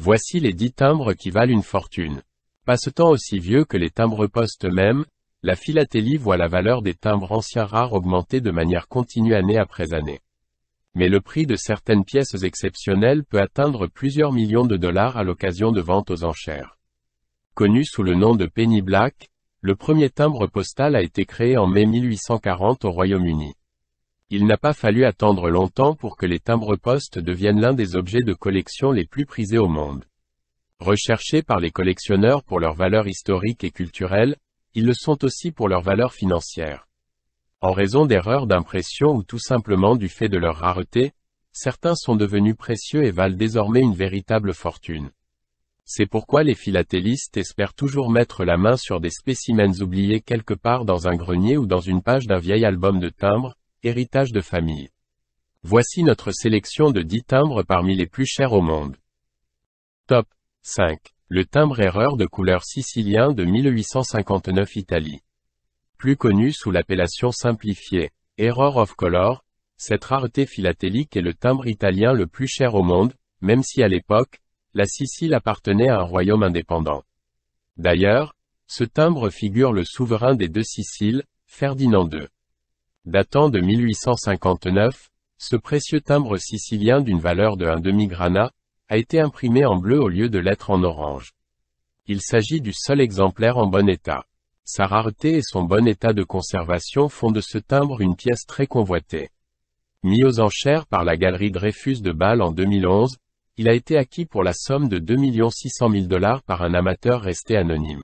Voici les dix timbres qui valent une fortune. Passe-temps aussi vieux que les timbres-postes eux-mêmes, la philatélie voit la valeur des timbres anciens rares augmenter de manière continue année après année. Mais le prix de certaines pièces exceptionnelles peut atteindre plusieurs millions de dollars à l'occasion de ventes aux enchères. Connu sous le nom de Penny Black, le premier timbre postal a été créé en mai 1840 au Royaume-Uni. Il n'a pas fallu attendre longtemps pour que les timbres postes deviennent l'un des objets de collection les plus prisés au monde. Recherchés par les collectionneurs pour leur valeur historique et culturelle, ils le sont aussi pour leur valeur financière. En raison d'erreurs d'impression ou tout simplement du fait de leur rareté, certains sont devenus précieux et valent désormais une véritable fortune. C'est pourquoi les philatélistes espèrent toujours mettre la main sur des spécimens oubliés quelque part dans un grenier ou dans une page d'un vieil album de timbres, Héritage de famille. Voici notre sélection de 10 timbres parmi les plus chers au monde. Top 5. Le timbre erreur de couleur sicilien de 1859 Italie. Plus connu sous l'appellation simplifiée Error of Color, cette rareté philatélique est le timbre italien le plus cher au monde, même si à l'époque, la Sicile appartenait à un royaume indépendant. D'ailleurs, ce timbre figure le souverain des deux Siciles, Ferdinand II datant de 1859, ce précieux timbre sicilien d'une valeur de 1 demi-grana, a été imprimé en bleu au lieu de l'être en orange. Il s'agit du seul exemplaire en bon état. Sa rareté et son bon état de conservation font de ce timbre une pièce très convoitée. Mis aux enchères par la galerie Dreyfus de Bâle en 2011, il a été acquis pour la somme de 2 600 000 dollars par un amateur resté anonyme.